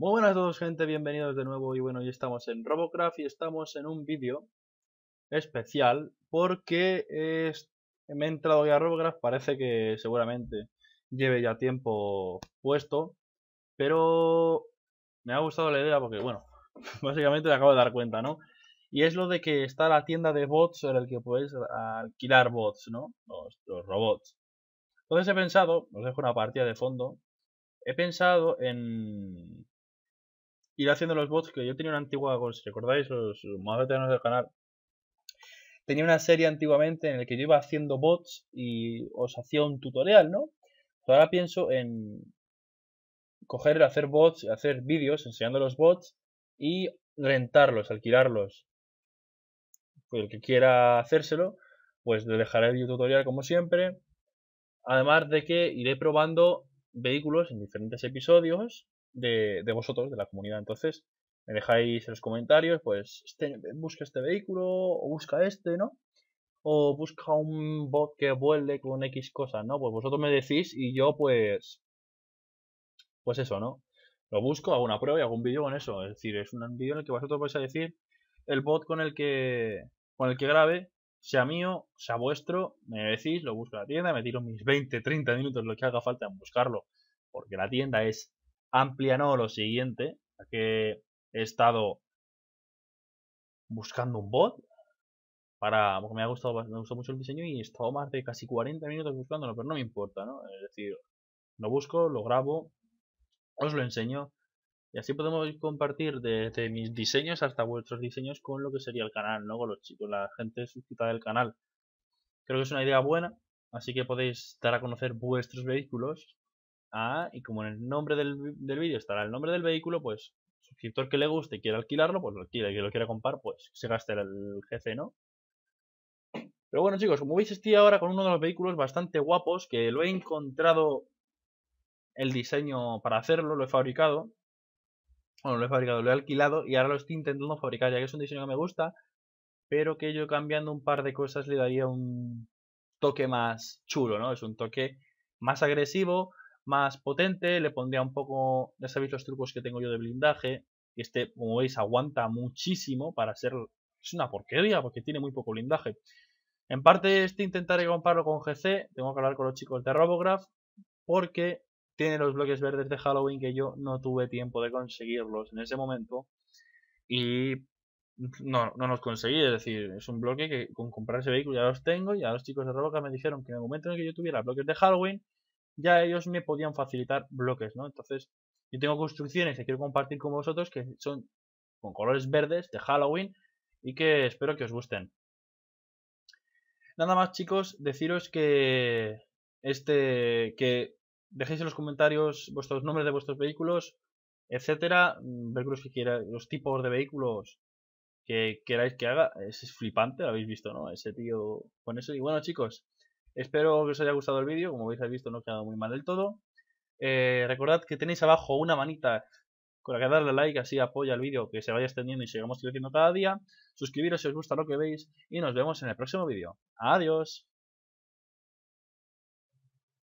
Muy buenas a todos gente, bienvenidos de nuevo y bueno, hoy estamos en Robocraft y estamos en un vídeo especial porque me he entrado ya a Robocraft, parece que seguramente lleve ya tiempo puesto, pero me ha gustado la idea porque bueno, básicamente me acabo de dar cuenta, ¿no? Y es lo de que está la tienda de bots en el que podéis alquilar bots, ¿no? los robots. Entonces he pensado, os dejo una partida de fondo, he pensado en ir haciendo los bots, que yo tenía una antigua, si recordáis, los más veteranos del canal, tenía una serie antiguamente en la que yo iba haciendo bots y os hacía un tutorial, ¿no? Pues ahora pienso en coger, hacer bots, hacer vídeos enseñando los bots y rentarlos, alquilarlos. Pues el que quiera hacérselo, pues le dejaré el tutorial como siempre. Además de que iré probando vehículos en diferentes episodios de, vosotros, de la comunidad. Entonces, me dejáis en los comentarios, pues este, busca este vehículo o busca este, ¿no? O busca un bot que vuele con X cosas, ¿no? Pues vosotros me decís y yo pues... Pues eso, ¿no? Lo busco, hago una prueba y hago un vídeo con eso. Es decir, es un vídeo en el que vosotros vais a decir el bot con el que con el que grabe, sea mío, sea vuestro, me decís, lo busco en la tienda, me tiro mis 20, 30 minutos, lo que haga falta en buscarlo, porque la tienda es amplia no lo siguiente, que he estado buscando un bot para me ha gustado me mucho el diseño y he estado más de casi 40 minutos buscándolo, pero no me importa, ¿no? Es decir, lo busco, lo grabo, os lo enseño y así podemos compartir desde mis diseños hasta vuestros diseños con lo que sería el canal, ¿no? Con los chicos, la gente suscrita del canal. Creo que es una idea buena, así que podéis dar a conocer vuestros vehículos Ah, y como en el nombre del, del vídeo estará el nombre del vehículo, pues suscriptor que le guste y quiera alquilarlo, pues lo alquila y que lo quiera comprar, pues se gaste el jefe, ¿no? Pero bueno, chicos, como veis, estoy ahora con uno de los vehículos bastante guapos que lo he encontrado el diseño para hacerlo, lo he fabricado. Bueno, lo he fabricado, lo he alquilado y ahora lo estoy intentando fabricar, ya que es un diseño que me gusta, pero que yo cambiando un par de cosas le daría un toque más chulo, ¿no? Es un toque más agresivo, más potente, le pondría un poco, ya sabéis los trucos que tengo yo de blindaje, y este, como veis, aguanta muchísimo para ser... Es una porquería porque tiene muy poco blindaje. En parte este intentaré comprarlo con GC, tengo que hablar con los chicos de Robograph, porque tiene los bloques verdes de Halloween que yo no tuve tiempo de conseguirlos en ese momento y no, no los conseguí, es decir, es un bloque que con comprar ese vehículo ya los tengo y a los chicos de Robograph me dijeron que en el momento en que yo tuviera bloques de Halloween ya ellos me podían facilitar bloques, ¿no? Entonces, yo tengo construcciones que quiero compartir con vosotros que son con colores verdes de Halloween y que espero que os gusten. Nada más chicos, deciros que este que dejéis en los comentarios vuestros nombres de vuestros vehículos, etcétera, mm, vehículos que los tipos de vehículos que queráis que haga, es flipante, lo habéis visto, ¿no? Ese tío con eso y bueno, chicos, Espero que os haya gustado el vídeo, como habéis visto no ha quedado muy mal del todo. Eh, recordad que tenéis abajo una manita con la que darle like, así apoya el vídeo que se vaya extendiendo y sigamos creciendo cada día. Suscribiros si os gusta lo que veis y nos vemos en el próximo vídeo. Adiós.